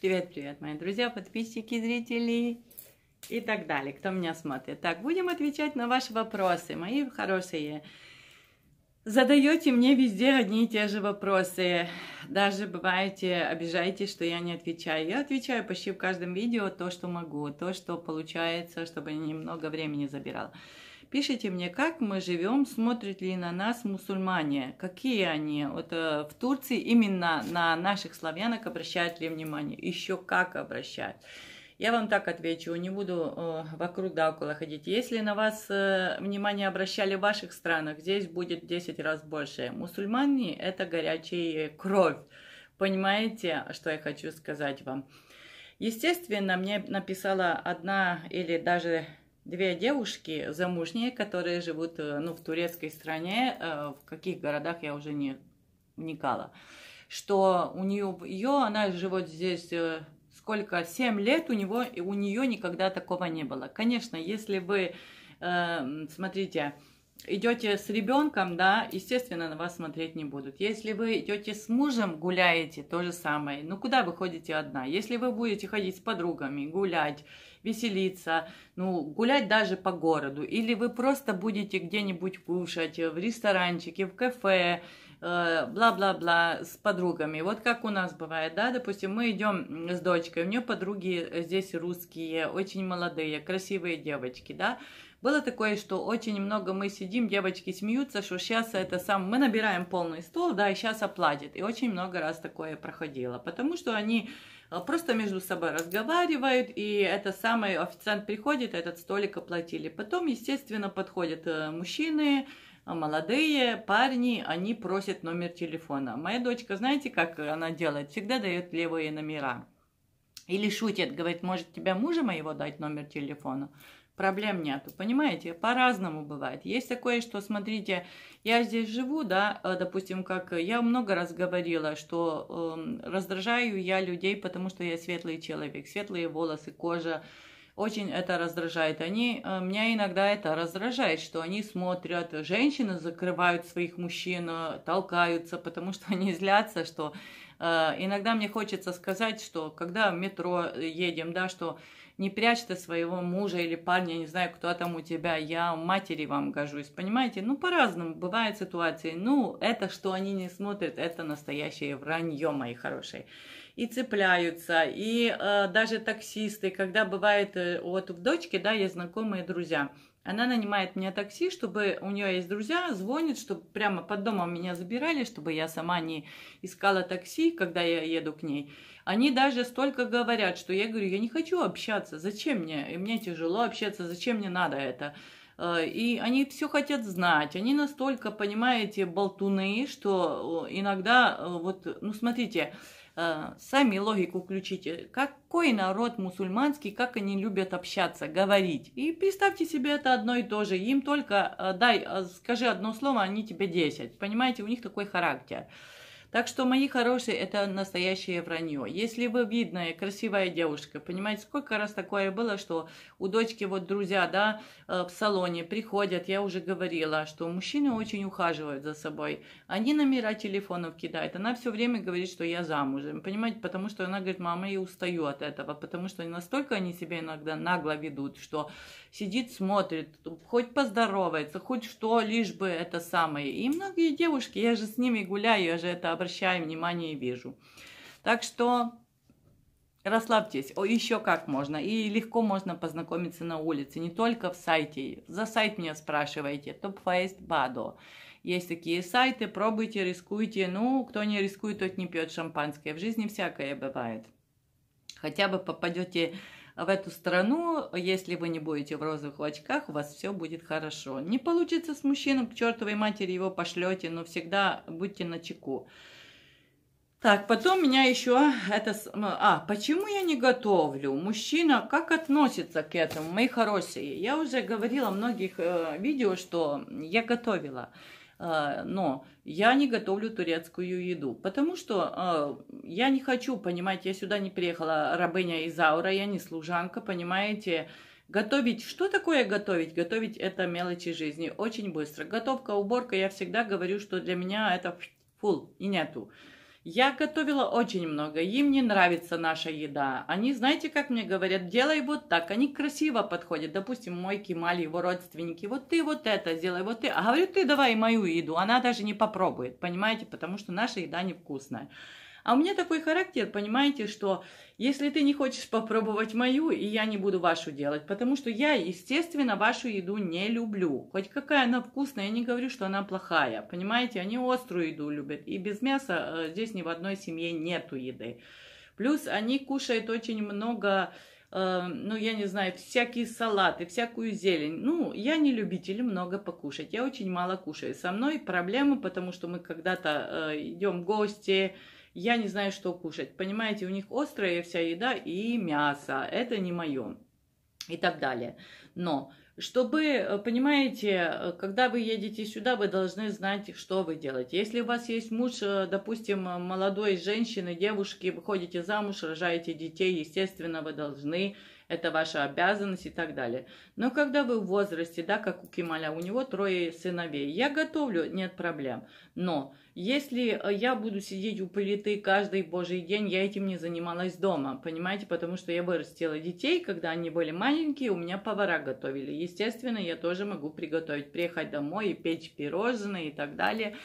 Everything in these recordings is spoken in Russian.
Привет-привет, мои друзья, подписчики, зрители и так далее, кто меня смотрит. Так, будем отвечать на ваши вопросы, мои хорошие. Задаете мне везде одни и те же вопросы. Даже бываете, обижаетесь, что я не отвечаю. Я отвечаю почти в каждом видео то, что могу, то, что получается, чтобы немного времени забирало. Пишите мне, как мы живем, смотрят ли на нас мусульмане, какие они. Вот э, в Турции именно на наших славянок обращают ли внимание, еще как обращают. Я вам так отвечу, не буду э, вокруг да около ходить. Если на вас э, внимание обращали в ваших странах, здесь будет 10 раз больше. Мусульмане – это горячая кровь. Понимаете, что я хочу сказать вам? Естественно, мне написала одна или даже две девушки замужние, которые живут э, ну, в турецкой стране, э, в каких городах я уже не вникала, что у нее, ее, она живет здесь э, сколько, семь лет, у, него, у нее никогда такого не было. Конечно, если вы, э, смотрите, идете с ребенком, да, естественно, на вас смотреть не будут. Если вы идете с мужем, гуляете, то же самое. Ну, куда вы ходите одна? Если вы будете ходить с подругами, гулять, веселиться, ну, гулять даже по городу, или вы просто будете где-нибудь кушать, в ресторанчике, в кафе, э, бла-бла-бла э, с подругами. Вот как у нас бывает, да, допустим, мы идем с дочкой, у нее подруги здесь русские, очень молодые, красивые девочки, да, было такое, что очень много мы сидим, девочки смеются, что сейчас это сам... Мы набираем полный стол, да, и сейчас оплатит. И очень много раз такое проходило, потому что они э, просто между собой разговаривают, и это самый официант приходит, этот столик оплатили. Потом, естественно, подходят э, мужчины, э, молодые парни, они просят номер телефона. Моя дочка, знаете, как она делает? Всегда дает левые номера. Или шутит, говорит, может, тебя мужа моего дать номер телефона? проблем нету. Понимаете, по-разному бывает. Есть такое, что, смотрите, я здесь живу, да, э, допустим, как я много раз говорила, что э, раздражаю я людей, потому что я светлый человек, светлые волосы, кожа. Очень это раздражает. Они, э, меня иногда это раздражает, что они смотрят, женщины закрывают своих мужчин, э, толкаются, потому что они злятся, что э, иногда мне хочется сказать, что когда в метро едем, да, что не прячь ты своего мужа или парня, не знаю, кто там у тебя, я матери вам гожусь, понимаете? Ну, по-разному бывают ситуации. Ну, это, что они не смотрят, это настоящее вранье, мои хорошие. И цепляются, и э, даже таксисты, когда бывает, э, вот в дочке, да, есть знакомые друзья – она нанимает меня такси, чтобы у нее есть друзья, звонит, чтобы прямо под домом меня забирали, чтобы я сама не искала такси, когда я еду к ней. Они даже столько говорят, что я говорю, я не хочу общаться, зачем мне, и мне тяжело общаться, зачем мне надо это. Э, и они все хотят знать, они настолько, понимаете, болтуны, что э, иногда, э, вот, ну смотрите, Э, сами логику включите. Э, какой народ мусульманский, как они любят общаться, говорить. И представьте себе это одно и то же. Им только э, дай, скажи одно слово, они тебе 10. Понимаете, у них такой характер. Так что, мои хорошие, это настоящее вранье. Если вы видная, красивая девушка, понимаете, сколько раз такое было, что у дочки вот друзья, да, э, в салоне приходят, я уже говорила, что мужчины очень ухаживают за собой. Они номера телефонов кидают. Она все время говорит, что я замужем, понимаете, потому что она говорит, мама, я устаю от этого, потому что настолько они себя иногда нагло ведут, что сидит, смотрит, хоть поздоровается, хоть что, лишь бы это самое. И многие девушки, я же с ними гуляю, я же это обращаю внимание и вижу. Так что расслабьтесь. О, еще как можно. И легко можно познакомиться на улице, не только в сайте. За сайт меня спрашиваете. Topface Bado. Есть такие сайты, пробуйте, рискуйте. Ну, кто не рискует, тот не пьет шампанское. В жизни всякое бывает. Хотя бы попадете в эту страну, если вы не будете в розовых очках, у вас все будет хорошо. Не получится с мужчином, к чертовой матери его пошлете, но всегда будьте на чеку. Так, потом меня еще это... А, почему я не готовлю? Мужчина как относится к этому, мои хорошие? Я уже говорила в многих э, видео, что я готовила. Э, но я не готовлю турецкую еду, потому что э, я не хочу, понимаете, я сюда не приехала рабыня из Аура, я не служанка, понимаете, Готовить, что такое готовить? Готовить это мелочи жизни, очень быстро. Готовка, уборка, я всегда говорю, что для меня это фул и нету. Я готовила очень много, им не нравится наша еда. Они, знаете, как мне говорят, делай вот так, они красиво подходят. Допустим, мой Кемаль, его родственники, вот ты вот это сделай, вот ты. А говорю, ты давай мою еду, она даже не попробует, понимаете, потому что наша еда невкусная. А у меня такой характер, понимаете, что если ты не хочешь попробовать мою, и я не буду вашу делать, потому что я, естественно, вашу еду не люблю. Хоть какая она вкусная, я не говорю, что она плохая, понимаете, они острую еду любят, и без мяса э, здесь ни в одной семье нету еды. Плюс они кушают очень много э, ну, я не знаю, всякие салаты, всякую зелень. Ну, я не любитель много покушать, я очень мало кушаю. Со мной проблемы, потому что мы когда-то э, идем в гости, я не знаю, что кушать. Понимаете, у них острая вся еда и мясо, это не мое и так далее. Но чтобы, э, понимаете, э, когда вы едете сюда, вы должны знать, что вы делаете. Если у вас есть муж, э, допустим, молодой женщины, девушки, выходите замуж, рожаете детей, естественно, вы должны это ваша обязанность и так далее. Но когда вы в возрасте, да, как у Кемаля, у него трое сыновей, я готовлю, нет проблем. Но если э, я буду сидеть у плиты каждый божий день, я этим не занималась дома, понимаете, потому что я вырастила детей, когда они были маленькие, у меня повара готовили. Естественно, я тоже могу приготовить, приехать домой и печь пирожные и так далее,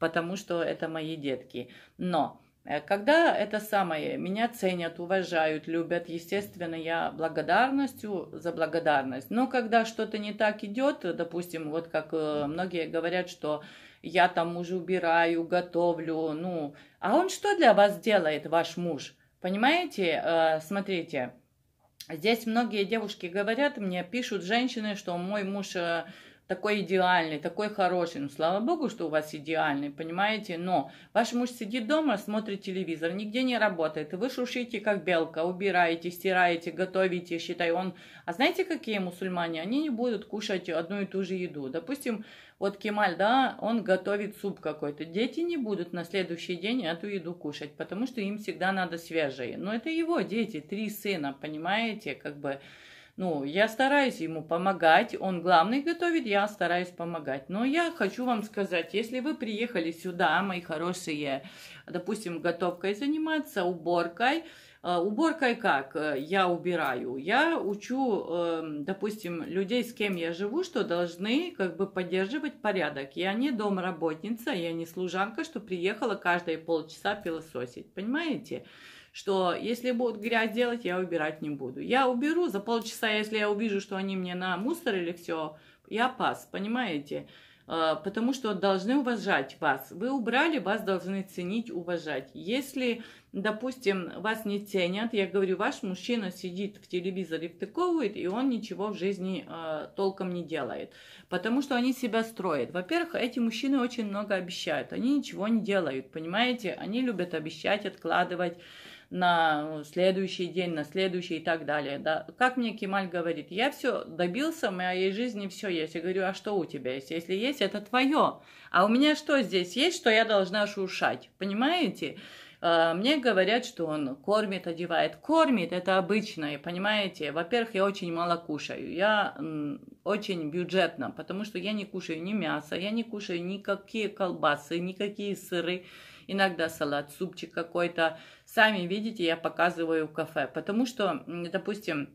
потому что это мои детки. Но Э, когда это самое, меня ценят, уважают, любят, естественно, я благодарностью за благодарность. Но когда что-то не так идет, допустим, вот как э, многие говорят, что я там мужу убираю, готовлю, ну, а он что для вас делает, ваш муж? Понимаете, э, смотрите, здесь многие девушки говорят, мне пишут женщины, что мой муж такой идеальный, такой хороший. Ну, слава богу, что у вас идеальный, понимаете? Но ваш муж сидит дома, смотрит телевизор, нигде не работает. вы шуршите, как белка, убираете, стираете, готовите, считай. Он... А знаете, какие мусульмане? Они не будут кушать одну и ту же еду. Допустим, вот Кемаль, да, он готовит суп какой-то. Дети не будут на следующий день эту еду кушать, потому что им всегда надо свежие. Но это его дети, три сына, понимаете? Как бы ну, я стараюсь ему помогать, он главный готовит, я стараюсь помогать. Но я хочу вам сказать, если вы приехали сюда, мои хорошие, допустим, готовкой заниматься, уборкой, э, Уборкой как? Э, я убираю. Я учу, эм, допустим, людей, с кем я живу, что должны как бы поддерживать порядок. Я не домработница, я не служанка, что приехала каждые полчаса пилососить. Понимаете? что если будут грязь делать, я убирать не буду. Я уберу за полчаса, если я увижу, что они мне на мусор или все, я пас, понимаете? А, потому что должны уважать вас. Вы убрали, вас должны ценить, уважать. Если, допустим, вас не ценят, я говорю, ваш мужчина сидит в телевизоре, втыковывает, и он ничего в жизни э, толком не делает. Потому что они себя строят. Во-первых, эти мужчины очень много обещают. Они ничего не делают, понимаете? Они любят обещать, откладывать на ну, следующий день, на следующий и так далее. Да. Как мне Кемаль говорит, я все добился, в моей жизни все есть. Я говорю, а что у тебя есть? Если есть, это твое. А у меня что здесь есть, что я должна шуршать? Понимаете? А, мне говорят, что он кормит, одевает. Кормит, это обычное, понимаете? Во-первых, я очень мало кушаю. Я очень бюджетно потому что я не кушаю ни мяса я не кушаю никакие колбасы, никакие сыры иногда салат, супчик какой-то. Сами видите, я показываю в кафе, потому что, допустим,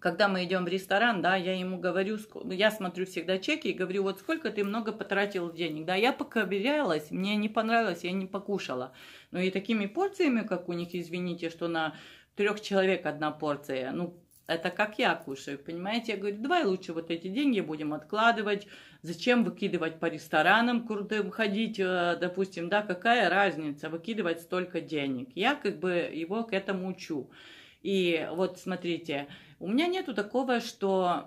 когда мы идем в ресторан, да, я ему говорю, ну, я смотрю всегда чеки и говорю, вот сколько ты много потратил денег, да, я поковырялась, мне не понравилось, я не покушала. Но ну, и такими порциями, как у них, извините, что на трех человек одна порция, ну, это как я кушаю, понимаете? Я говорю, давай лучше вот эти деньги будем откладывать. Зачем выкидывать по ресторанам крутым ходить, э, допустим, да, какая разница выкидывать столько денег? Я как бы его к этому учу. И вот смотрите, у меня нету такого, что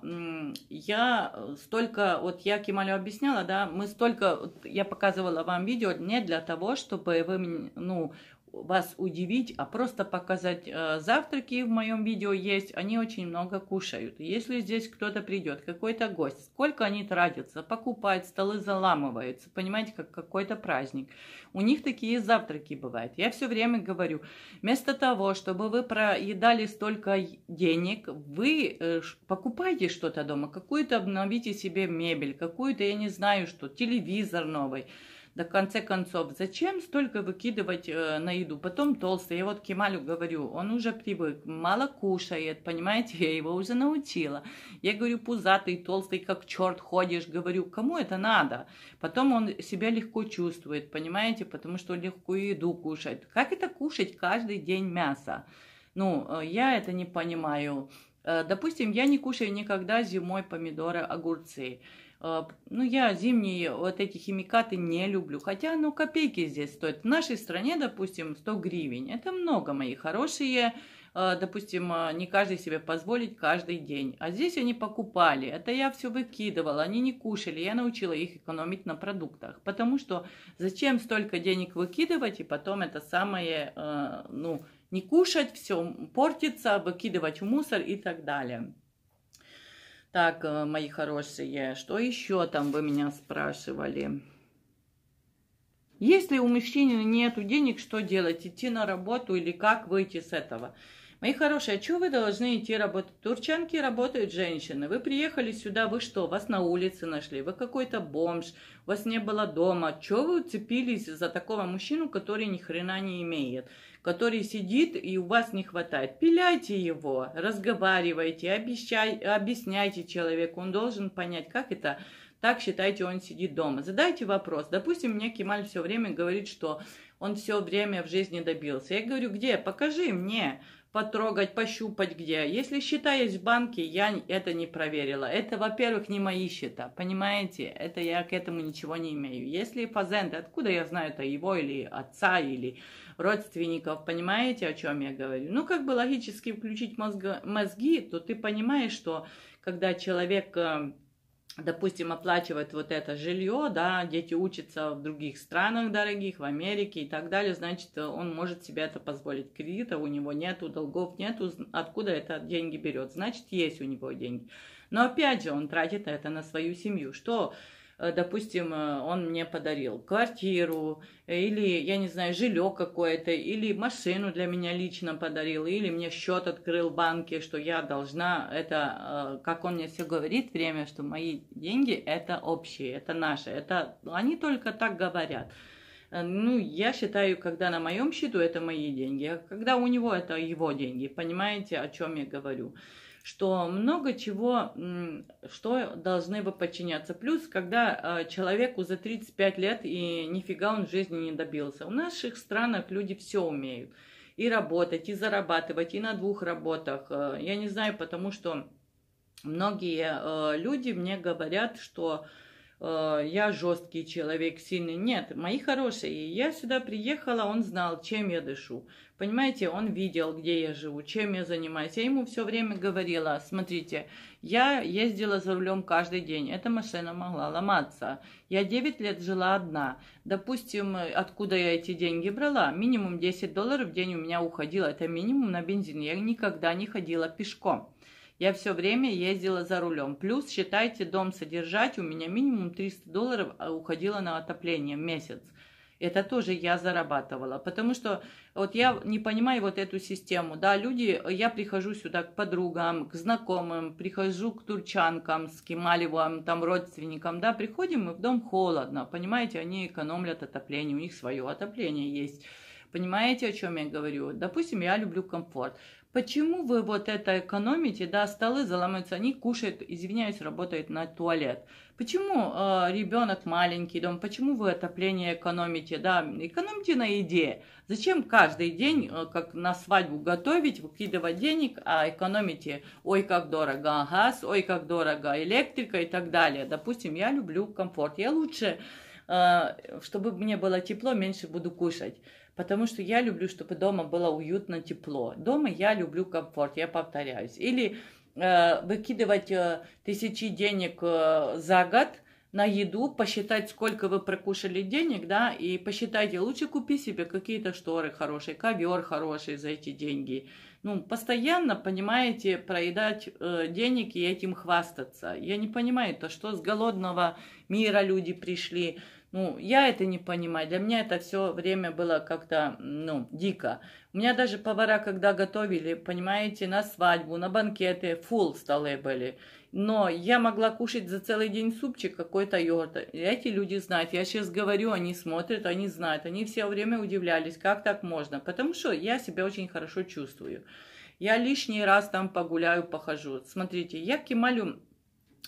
я столько, вот я Кемалю объясняла, да, мы столько, я показывала вам видео не для того, чтобы вы, ну, вас удивить, а просто показать э, завтраки в моем видео есть, они очень много кушают. Если здесь кто-то придет, какой-то гость, сколько они тратятся, покупают, столы заламываются, понимаете, как какой-то праздник. У них такие завтраки бывают. Я все время говорю, вместо того, чтобы вы проедали столько денег, вы э, покупайте что-то дома, какую-то обновите себе мебель, какую-то, я не знаю что, телевизор новый, да в конце концов, зачем столько выкидывать э, на еду? Потом толстый. Я вот Кемалю говорю, он уже привык, мало кушает, понимаете, я его уже научила. Я говорю, пузатый, толстый, как черт ходишь, говорю, кому это надо? Потом он себя легко чувствует, понимаете, потому что легко еду кушает. Как это кушать каждый день мясо? Ну, э, я это не понимаю. Э, допустим, я не кушаю никогда зимой помидоры, огурцы. Э, ну, я зимние вот эти химикаты не люблю. Хотя, ну, копейки здесь стоят. В нашей стране, допустим, 100 гривен. Это много, мои хорошие. Э, допустим, э, не каждый себе позволить каждый день. А здесь они покупали. Это я все выкидывала. Они не кушали. Я научила их экономить на продуктах. Потому что зачем столько денег выкидывать и потом это самое, ну, не кушать, все портится, выкидывать в мусор и так далее. Так, э, мои хорошие, что еще там вы меня спрашивали? Если у мужчины нет денег, что делать? Идти на работу или как выйти с этого? Мои хорошие, а что вы должны идти работать? Турчанки работают женщины. Вы приехали сюда, вы что, вас на улице нашли? Вы какой-то бомж, у вас не было дома. Чего вы уцепились за такого мужчину, который ни хрена не имеет? который сидит и у вас не хватает. Пиляйте его, разговаривайте, обещай, объясняйте человеку, он должен понять, как это так считайте, он сидит дома. Задайте вопрос. Допустим, мне Кемаль все время говорит, что он все время в жизни добился. Я говорю, где? Покажи мне потрогать, пощупать где. Если счета есть в банке, я это не проверила. Это, во-первых, не мои счета, понимаете? Это я к этому ничего не имею. Если фазенты, откуда я знаю, это его или отца, или родственников, понимаете, о чем я говорю? Ну, как бы логически включить мозга, мозги, то ты понимаешь, что когда человек э, допустим, оплачивать вот это жилье, да, дети учатся в других странах дорогих, в Америке и так далее, значит, он может себе это позволить. Кредита у него нету, долгов нету, откуда это деньги берет? Значит, есть у него деньги. Но опять же, он тратит это на свою семью. Что Э, допустим, э, он мне подарил квартиру, или, я не знаю, жилье какое-то, или машину для меня лично подарил, или мне счет открыл в банке, что я должна, это, э, как он мне все говорит время, что мои деньги это общие, это наши, это они только так говорят. Ну, я считаю, когда на моем счету это мои деньги, а когда у него это его деньги, понимаете, о чем я говорю что много чего, что должны бы подчиняться. Плюс, когда э, человеку за 35 лет и нифига он в жизни не добился. В наших странах люди все умеют. И работать, и зарабатывать, и на двух работах. Э, я не знаю, потому что многие э, люди мне говорят, что Э, я жесткий человек, сильный. Нет, мои хорошие. Я сюда приехала, он знал, чем я дышу. Понимаете, он видел, где я живу, чем я занимаюсь. Я ему все время говорила, смотрите, я ездила за рулем каждый день, эта машина могла ломаться. Я 9 лет жила одна. Допустим, откуда я эти деньги брала? Минимум 10 долларов в день у меня уходило, это минимум на бензин. Я никогда не ходила пешком. Я все время ездила за рулем. Плюс, считайте, дом содержать, у меня минимум 300 долларов а, уходило на отопление в месяц. Это тоже я зарабатывала, потому что вот я не понимаю вот эту систему. Да, люди, я прихожу сюда к подругам, к знакомым, прихожу к турчанкам, с Кемалевым, там, родственникам, да, приходим, и в дом холодно, понимаете, они экономлят отопление, у них свое отопление есть. Понимаете, о чем я говорю? Допустим, я люблю комфорт. Почему вы вот это экономите, да, столы заломаются, они кушают, извиняюсь, работают на туалет. Почему э, ребенок маленький дом, почему вы отопление экономите, да, экономите на еде. Зачем каждый день, э, как на свадьбу готовить, выкидывать денег, а экономите, ой, как дорого газ, ой, как дорого электрика и так далее. Допустим, я люблю комфорт, я лучше э, чтобы мне было тепло, меньше буду кушать потому что я люблю, чтобы дома было уютно, тепло. Дома я люблю комфорт, я повторяюсь. Или э, выкидывать э, тысячи денег э, за год на еду, посчитать, сколько вы прокушали денег, да, и посчитайте, лучше купи себе какие-то шторы хорошие, ковер хороший за эти деньги. Ну, постоянно, понимаете, проедать э, денег и этим хвастаться. Я не понимаю, то что с голодного мира люди пришли, ну, я это не понимаю. Для меня это все время было как-то, ну, дико. У меня даже повара, когда готовили, понимаете, на свадьбу, на банкеты, фул столы были. Но я могла кушать за целый день супчик какой-то йогурт. Эти люди знают. Я сейчас говорю, они смотрят, они знают. Они все время удивлялись, как так можно. Потому что я себя очень хорошо чувствую. Я лишний раз там погуляю, похожу. Смотрите, я кемалю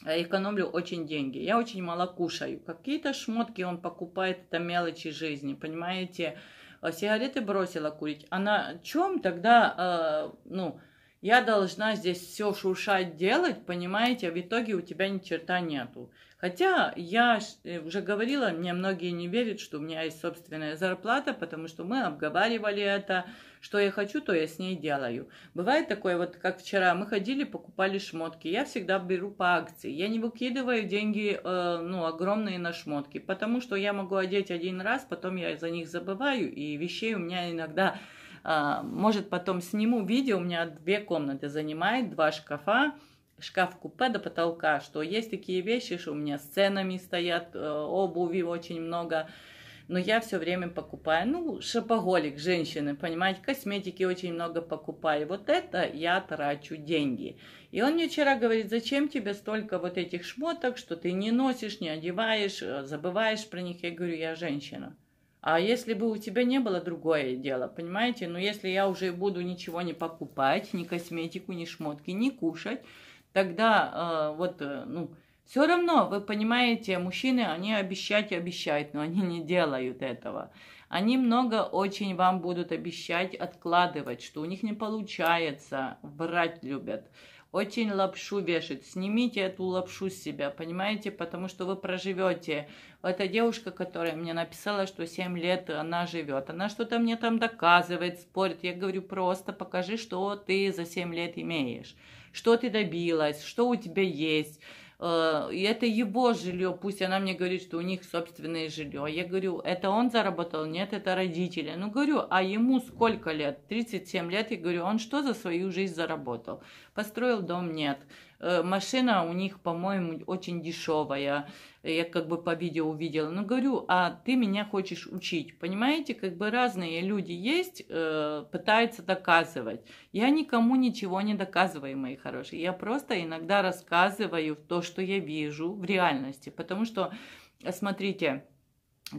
Э, экономлю очень деньги. Я очень мало кушаю. Какие-то шмотки он покупает, это мелочи жизни, понимаете? Э, сигареты бросила курить. она а чем тогда, э, ну, я должна здесь все шуршать делать, понимаете, а в итоге у тебя ни черта нету. Хотя я э, уже говорила, мне многие не верят, что у меня есть собственная зарплата, потому что мы обговаривали это, что я хочу, то я с ней делаю. Бывает такое, вот как вчера, мы ходили, покупали шмотки, я всегда беру по акции, я не выкидываю деньги, э, ну, огромные на шмотки, потому что я могу одеть один раз, потом я за них забываю, и вещей у меня иногда а, может, потом сниму видео, у меня две комнаты занимает, два шкафа, шкаф-купе до потолка, что есть такие вещи, что у меня с ценами стоят, э, обуви очень много, но я все время покупаю, ну, шопоголик женщины, понимаете, косметики очень много покупаю, вот это я трачу деньги. И он мне вчера говорит, зачем тебе столько вот этих шмоток, что ты не носишь, не одеваешь, э, забываешь про них, я говорю, я женщина. А если бы у тебя не было другое дело, понимаете? Но ну, если я уже буду ничего не покупать, ни косметику, ни шмотки, ни кушать, тогда э, вот, э, ну, все равно, вы понимаете, мужчины, они обещать обещают, но они не делают этого. Они много очень вам будут обещать, откладывать, что у них не получается, врать любят очень лапшу вешает. Снимите эту лапшу с себя, понимаете, потому что вы проживете. Эта девушка, которая мне написала, что 7 лет она живет, она что-то мне там доказывает, спорит. Я говорю, просто покажи, что ты за 7 лет имеешь, что ты добилась, что у тебя есть Э, и это его жилье, пусть она мне говорит, что у них собственное жилье. Я говорю, это он заработал? Нет, это родители. Ну, говорю, а ему сколько лет? 37 лет. Я говорю, он что за свою жизнь заработал? Построил дом? Нет. Э, машина у них, по-моему, очень дешевая. Я как бы по видео увидела. Но ну, говорю, а ты меня хочешь учить. Понимаете, как бы разные люди есть, э, пытаются доказывать. Я никому ничего не доказываю, мои хорошие. Я просто иногда рассказываю то, что я вижу в реальности. Потому что, смотрите,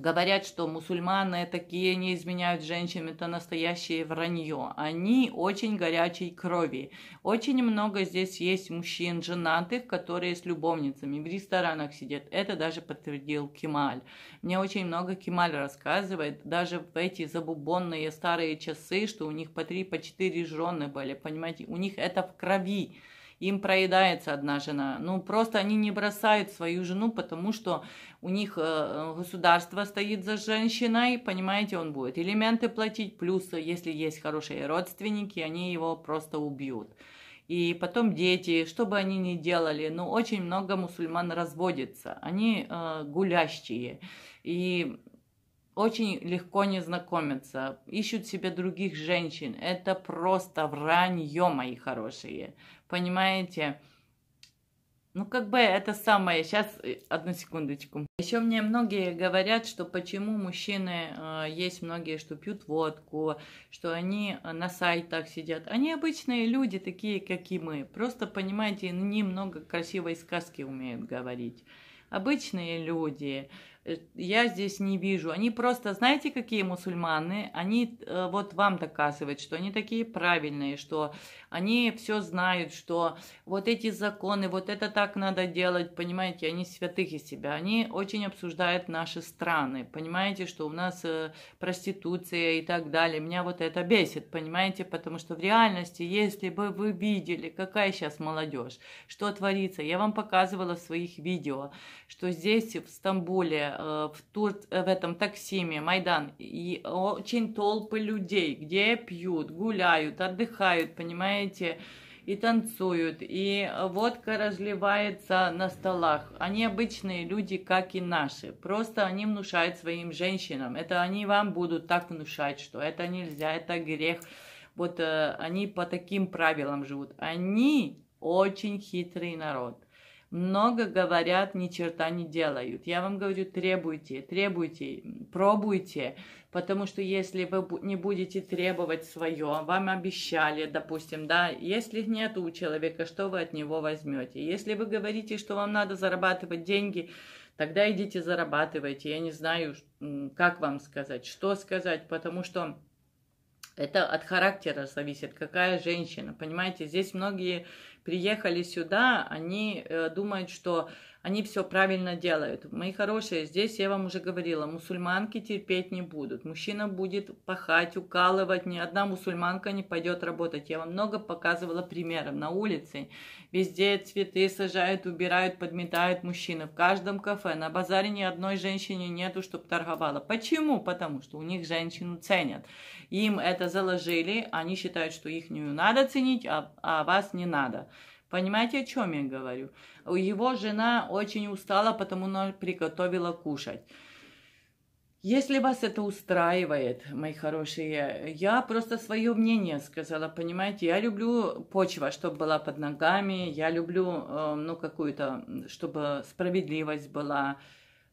говорят, что мусульманы такие не изменяют женщин, это настоящее вранье. Они очень горячей крови. Очень много здесь есть мужчин женатых, которые с любовницами в ресторанах сидят. Это даже подтвердил Кемаль. Мне очень много Кемаль рассказывает, даже в эти забубонные старые часы, что у них по три, по четыре жены были, понимаете, у них это в крови им проедается одна жена. Ну, просто они не бросают свою жену, потому что у них э, государство стоит за женщиной, понимаете, он будет элементы платить, плюс, если есть хорошие родственники, они его просто убьют и потом дети, что бы они ни делали, но очень много мусульман разводится, они э, гулящие. И очень легко не знакомятся, ищут себе других женщин. Это просто вранье, мои хорошие. Понимаете? Ну, как бы это самое. Сейчас, э, одну секундочку. Еще мне многие говорят, что почему мужчины, э, есть многие, что пьют водку, что они э, на сайтах сидят. Они обычные люди, такие, как и мы. Просто, понимаете, они много красивой сказки умеют говорить. Обычные люди, Э, я здесь не вижу. Они просто, знаете, какие мусульманы, они э, вот вам доказывают, что они такие правильные, что они все знают, что вот эти законы, вот это так надо делать, понимаете, они святых из себя. Они очень обсуждают наши страны, понимаете, что у нас э, проституция и так далее. Меня вот это бесит, понимаете, потому что в реальности, если бы вы видели, какая сейчас молодежь, что творится, я вам показывала в своих видео, что здесь, в Стамбуле, э, в, Тур... Э, в этом Таксиме, Майдан, и очень толпы людей, где пьют, гуляют, отдыхают, понимаете, и танцуют, и водка разливается на столах. Они обычные люди, как и наши. Просто они внушают своим женщинам. Это они вам будут так внушать, что это нельзя, это грех. Вот э, они по таким правилам живут. Они очень хитрый народ много говорят, ни черта не делают. Я вам говорю, требуйте, требуйте, пробуйте, потому что если вы не будете требовать свое, вам обещали, допустим, да, если нет у человека, что вы от него возьмете? Если вы говорите, что вам надо зарабатывать деньги, тогда идите зарабатывайте. Я не знаю, как вам сказать, что сказать, потому что это от характера зависит, какая женщина, понимаете, здесь многие приехали сюда, они э, думают, что они все правильно делают. Мои хорошие, здесь я вам уже говорила, мусульманки терпеть не будут. Мужчина будет пахать, укалывать, ни одна мусульманка не пойдет работать. Я вам много показывала примеров на улице. Везде цветы сажают, убирают, подметают мужчины. В каждом кафе, на базаре ни одной женщине нету, чтобы торговала. Почему? Потому что у них женщину ценят. Им это заложили, они считают, что их надо ценить, а, а вас не надо. Понимаете, о чем я говорю? Его жена очень устала, потому она приготовила кушать. Если вас это устраивает, мои хорошие, я просто свое мнение сказала, понимаете, я люблю почва, чтобы была под ногами, я люблю, э, ну, какую-то, чтобы справедливость была.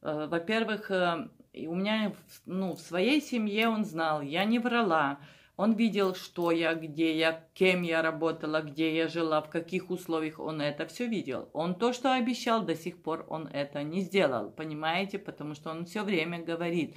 Э, во-первых, э, у меня, ну, в своей семье он знал, я не врала, он видел, что я, где я, кем я работала, где я жила, в каких условиях он это все видел. Он то, что обещал, до сих пор он это не сделал, понимаете? Потому что он все время говорит.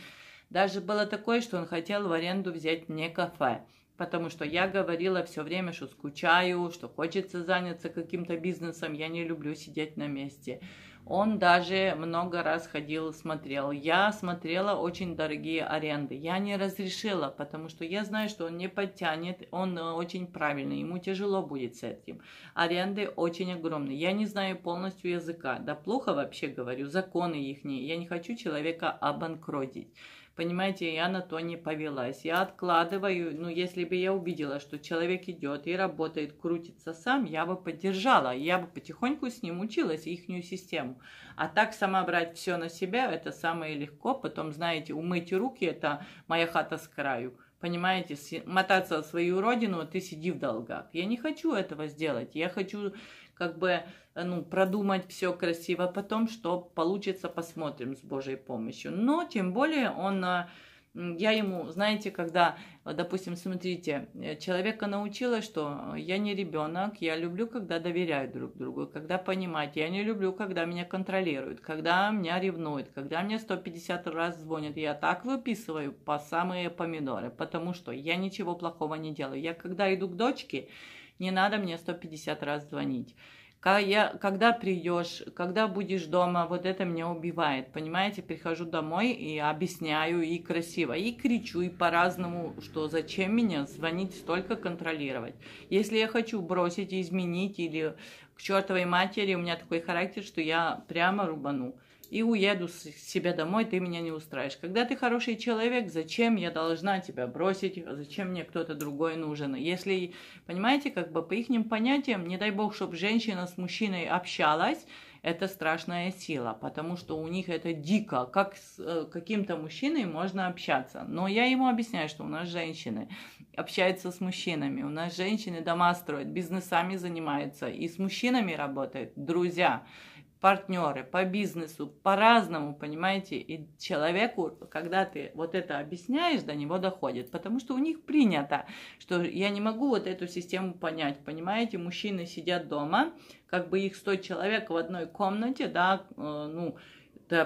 Даже было такое, что он хотел в аренду взять мне кафе потому что я говорила все время, что скучаю, что хочется заняться каким-то бизнесом, я не люблю сидеть на месте. Он даже много раз ходил, смотрел. Я смотрела очень дорогие аренды. Я не разрешила, потому что я знаю, что он не подтянет, он э, очень правильный, ему тяжело будет с этим. Аренды очень огромные. Я не знаю полностью языка. Да плохо вообще говорю, законы их не. Я не хочу человека обанкротить. Понимаете, я на то не повелась. Я откладываю, ну, если бы я увидела, что человек идет и работает, крутится сам, я бы поддержала, я бы потихоньку с ним училась, ихнюю систему. А так сама брать все на себя, это самое легко. Потом, знаете, умыть руки, это моя хата с краю понимаете, мотаться в свою родину, ты сиди в долгах. Я не хочу этого сделать. Я хочу как бы Э, ну, продумать все красиво. Потом, что получится, посмотрим с Божьей помощью. Но тем более он э, я ему, знаете, когда, э, допустим, смотрите, человека научила, что я не ребенок, я люблю, когда доверяют друг другу, когда понимать, я не люблю, когда меня контролируют, когда меня ревнуют, когда мне 150 раз звонят, я так выписываю по самые помидоры, потому что я ничего плохого не делаю. Я когда иду к дочке, не надо мне 150 раз звонить когда, я, когда когда будешь дома, вот это меня убивает, понимаете? Прихожу домой и объясняю, и красиво, и кричу, и по-разному, что зачем меня звонить, столько контролировать. Если я хочу бросить, изменить или к чертовой матери, у меня такой характер, что я прямо рубану и уеду с себя домой, ты меня не устраиваешь. Когда ты хороший человек, зачем я должна тебя бросить, зачем мне кто-то другой нужен? Если, понимаете, как бы по их понятиям, не дай бог, чтобы женщина с мужчиной общалась, это страшная сила, потому что у них это дико, как с э, каким-то мужчиной можно общаться. Но я ему объясняю, что у нас женщины общаются с мужчинами, у нас женщины дома строят, бизнесами занимаются и с мужчинами работают, друзья партнеры, по бизнесу, по-разному, понимаете, и человеку, когда ты вот это объясняешь, до него доходит, потому что у них принято, что я не могу вот эту систему понять, понимаете, мужчины сидят дома, как бы их 100 человек в одной комнате, да, э, ну,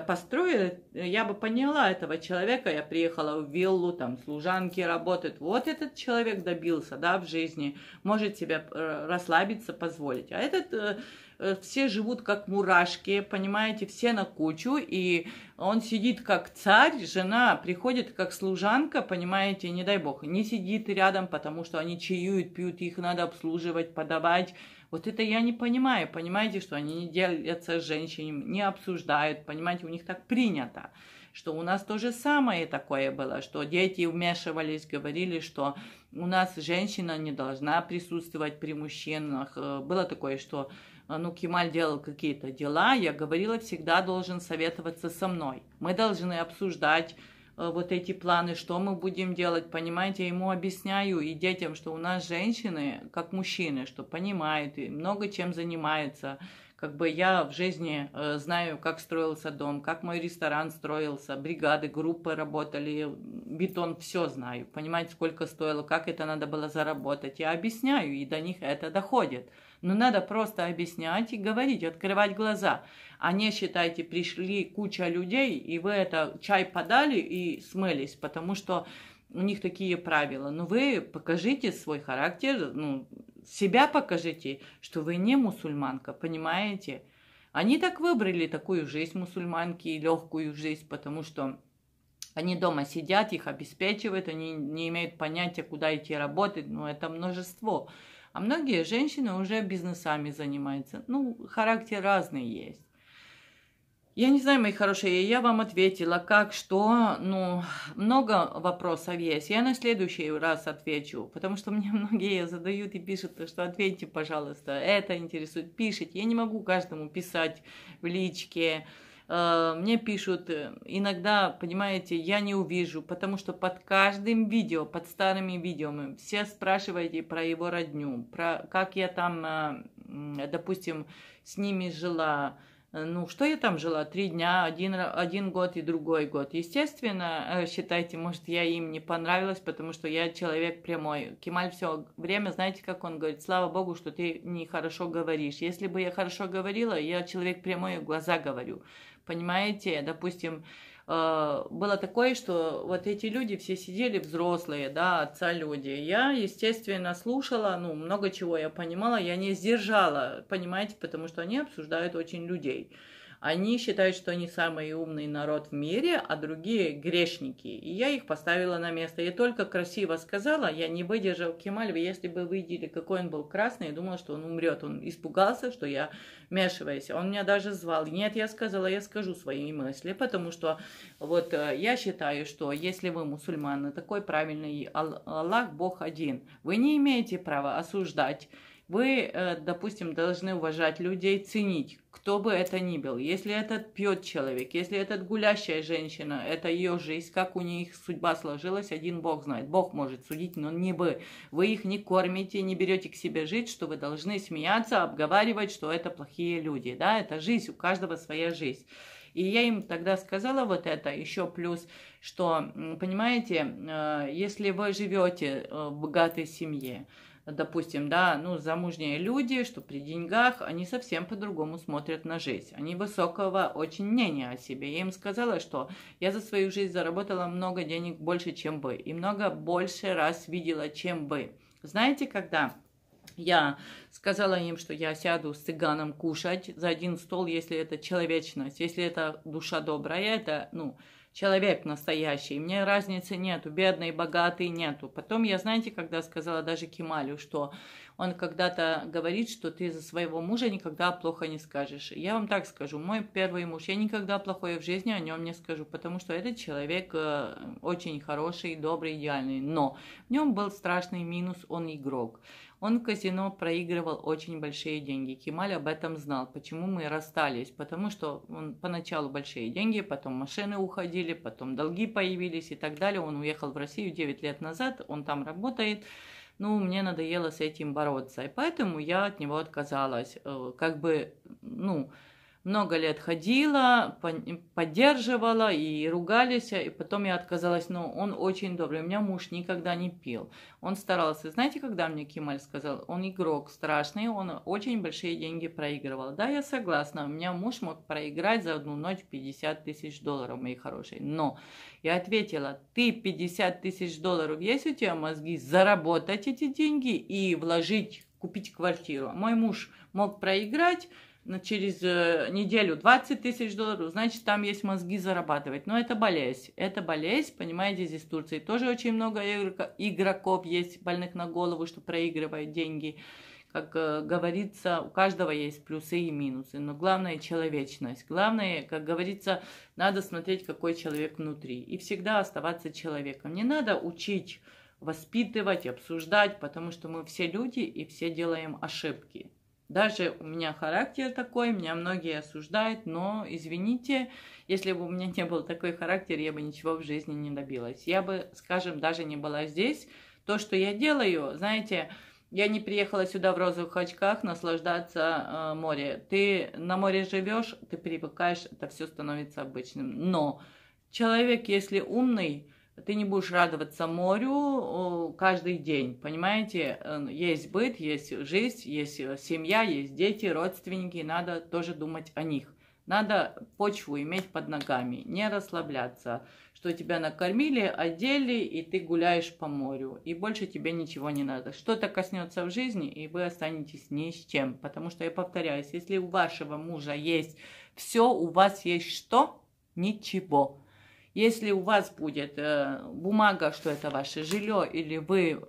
построили, я бы поняла этого человека, я приехала в виллу, там служанки работают, вот этот человек добился, да, в жизни, может себе э, расслабиться, позволить, а этот э, Э, все живут как мурашки, понимаете, все на кучу, и он сидит как царь, жена приходит как служанка, понимаете, не дай бог, не сидит рядом, потому что они чаюют, пьют, их надо обслуживать, подавать. Вот это я не понимаю, понимаете, что они не делятся с женщинами, не обсуждают, понимаете, у них так принято что у нас то же самое такое было, что дети вмешивались, говорили, что у нас женщина не должна присутствовать при мужчинах. Э, было такое, что «А ну, Кемаль делал какие-то дела, я говорила, всегда должен советоваться со мной. Мы должны обсуждать э, вот эти планы, что мы будем делать, понимаете, я ему объясняю и детям, что у нас женщины, как мужчины, что понимают и много чем занимаются. Как бы я в жизни э, знаю, как строился дом, как мой ресторан строился, бригады, группы работали, бетон, все знаю. Понимаете, сколько стоило, как это надо было заработать. Я объясняю, и до них это доходит. Но надо просто объяснять и говорить, открывать глаза. А не считайте, пришли куча людей, и вы это чай подали и смылись, потому что у них такие правила. Но вы покажите свой характер, ну, себя покажите, что вы не мусульманка, понимаете? Они так выбрали такую жизнь мусульманки, легкую жизнь, потому что они дома сидят, их обеспечивают, они не имеют понятия, куда идти работать, но это множество. А многие женщины уже бизнесами занимаются. Ну, характер разный есть. Я не знаю, мои хорошие, я вам ответила, как, что, ну, много вопросов есть. Я на следующий раз отвечу, потому что мне многие задают и пишут, что ответьте, пожалуйста, это интересует, пишите. Я не могу каждому писать в личке, Э, мне пишут, э, иногда, понимаете, я не увижу, потому что под каждым видео, под старыми видео, все спрашиваете про его родню, про как я там, э, допустим, с ними жила, ну, что я там жила, три дня, один, один год и другой год. Естественно, считайте, может, я им не понравилась, потому что я человек прямой. Кемаль все время, знаете, как он говорит, слава богу, что ты нехорошо говоришь. Если бы я хорошо говорила, я человек прямой, в глаза говорю. Понимаете, допустим, э, было такое, что вот эти люди все сидели взрослые, да, отца люди. Я, естественно, слушала, ну, много чего я понимала, я не сдержала, понимаете, потому что они обсуждают очень людей. Они считают, что они самый умный народ в мире, а другие грешники. И я их поставила на место. Я только красиво сказала, я не выдержал Кемалева, если бы вы видели, какой он был красный, я думала, что он умрет. Он испугался, что я вмешиваюсь. Он меня даже звал. Нет, я сказала, я скажу свои мысли, потому что вот э, я считаю, что если вы мусульманы, такой правильный Аллах, Бог один, вы не имеете права осуждать вы, э, допустим, должны уважать людей, ценить, кто бы это ни был. Если этот пьет человек, если этот гулящая женщина, это ее жизнь, как у них судьба сложилась, один бог знает. Бог может судить, но не вы. Вы их не кормите, не берете к себе жить, что вы должны смеяться, обговаривать, что это плохие люди. Да, это жизнь, у каждого своя жизнь. И я им тогда сказала вот это, еще плюс, что, понимаете, э, если вы живете э, в богатой семье, допустим, да, ну, замужние люди, что при деньгах, они совсем по-другому смотрят на жизнь. Они высокого очень мнения о себе. Я им сказала, что я за свою жизнь заработала много денег больше, чем бы, и много больше раз видела, чем бы. Знаете, когда я сказала им, что я сяду с цыганом кушать за один стол, если это человечность, если это душа добрая, это, ну, человек настоящий, мне разницы нету, бедный, богатый нету. Потом я, знаете, когда сказала даже Кемалю, что он когда-то говорит, что ты за своего мужа никогда плохо не скажешь. Я вам так скажу, мой первый муж, я никогда плохое в жизни о нем не скажу, потому что этот человек э, очень хороший, добрый, идеальный, но в нем был страшный минус, он игрок. Он в казино проигрывал очень большие деньги. Кемаль об этом знал. Почему мы расстались? Потому что он поначалу большие деньги, потом машины уходили, потом долги появились и так далее. Он уехал в Россию 9 лет назад, он там работает ну, мне надоело с этим бороться. И поэтому я от него отказалась. Э, как бы, ну, много лет ходила, поддерживала и ругались, и потом я отказалась, но он очень добрый, у меня муж никогда не пил, он старался, знаете, когда мне Кималь сказал, он игрок страшный, он очень большие деньги проигрывал, да, я согласна, у меня муж мог проиграть за одну ночь 50 тысяч долларов, мои хорошие, но я ответила, ты 50 тысяч долларов, есть у тебя мозги заработать эти деньги и вложить купить квартиру. Мой муж мог проиграть через э, неделю 20 тысяч долларов, значит, там есть мозги зарабатывать. Но это болезнь. Это болезнь, понимаете, здесь в Турции тоже очень много игроков есть, больных на голову, что проигрывают деньги. Как э, говорится, у каждого есть плюсы и минусы, но главное человечность. Главное, как говорится, надо смотреть, какой человек внутри. И всегда оставаться человеком. Не надо учить воспитывать, обсуждать, потому что мы все люди и все делаем ошибки. Даже у меня характер такой, меня многие осуждают, но извините, если бы у меня не был такой характер, я бы ничего в жизни не добилась. Я бы, скажем, даже не была здесь. То, что я делаю, знаете, я не приехала сюда в розовых очках наслаждаться э, море. Ты на море живешь, ты привыкаешь, это все становится обычным. Но человек, если умный, ты не будешь радоваться морю каждый день, понимаете? Э, есть быт, есть жизнь, есть э, семья, есть дети, родственники, надо тоже думать о них. Надо почву иметь под ногами, не расслабляться, что тебя накормили, одели, и ты гуляешь по морю, и больше тебе ничего не надо. Что-то коснется в жизни, и вы останетесь ни с чем. Потому что, я повторяюсь, если у вашего мужа есть все, у вас есть что? Ничего. Если у вас будет э, бумага, что это ваше жилье, или вы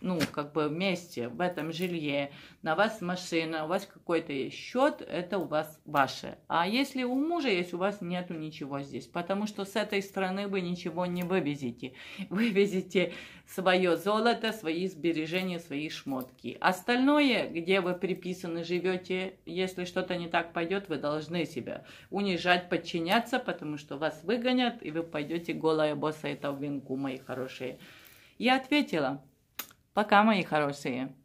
ну, как бы вместе в этом жилье, на вас машина, у вас какой-то есть счет, это у вас ваше. А если у мужа есть, у вас нету ничего здесь, потому что с этой страны вы ничего не вывезете. Вывезете свое золото, свои сбережения, свои шмотки. Остальное, где вы приписаны, живете, если что-то не так пойдет, вы должны себя унижать, подчиняться, потому что вас выгонят, и вы пойдете голая босса и венку, мои хорошие. Я ответила. Пока, мои хорошие.